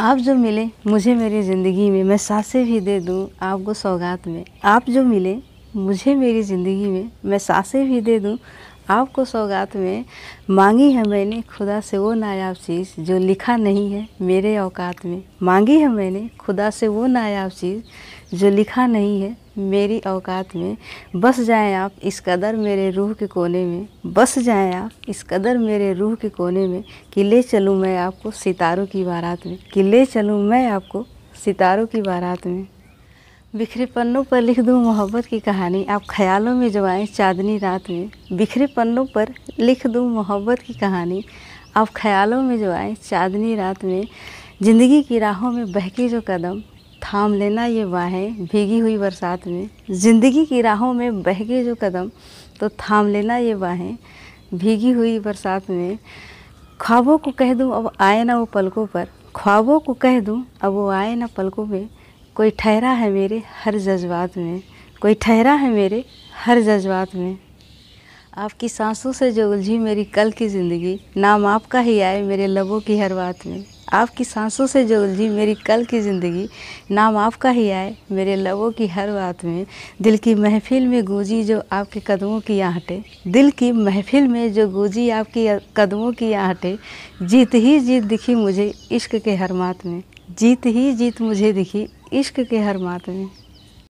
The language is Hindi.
आप जो मिले मुझे मेरी ज़िंदगी में मैं सांसें भी दे दूँ आपको सौगात में आप जो मिले मुझे मेरी ज़िंदगी में मैं सांसें भी दे दूँ आपको सौगात में मांगी है मैंने खुदा से वो नायाब चीज़ जो लिखा नहीं है मेरे औकात में मांगी है मैंने खुदा से वो नायाब चीज़ जो लिखा नहीं है मेरी औकात में बस जाएं आप इस कदर मेरे रूह के कोने में बस जाएं आप इस कदर मेरे रूह के कोने में कि ले चलूँ मैं आपको सितारों की बारात में कि ले चलूँ मैं आपको सितारों की बारात में बिखरे पन्नों पर लिख दूँ मोहब्बत की कहानी आप ख्यालों में जो आए चाँदनी रात में बिखरे पन्नों पर लिख दूँ मोहब्बत की कहानी आप ख्यालों में जो आए चाँदनी रात में ज़िंदगी की राहों में बहके जो कदम थाम लेना ये बाहें भीगी हुई बरसात में ज़िंदगी की राहों में बहके जो कदम तो थाम लेना ये बाहें भीगी हुई बरसात में ख्वाबों को कह दूँ अब आए ना वो पलकों पर ख्वाबों को कह दूँ अब वो आए ना पलकों में कोई ठहरा है मेरे हर जज्बात में कोई ठहरा है मेरे हर जज्बात में आपकी सांसों से जो उलझी मेरी कल की ज़िंदगी नाम आपका ही आए मेरे लबों की हर बात में आपकी सांसों से जो उलझी मेरी कल की ज़िंदगी नाम आपका ही आए मेरे लबों की हर बात में दिल की महफिल में गूंजी जो आपके कदमों की आहटें दिल की महफिल में जो गूंजी आपकी कदमों की आहटें जीत ही जीत दिखी मुझे इश्क के हर मात में जीत ही जीत मुझे दिखी इश्क के हर मात में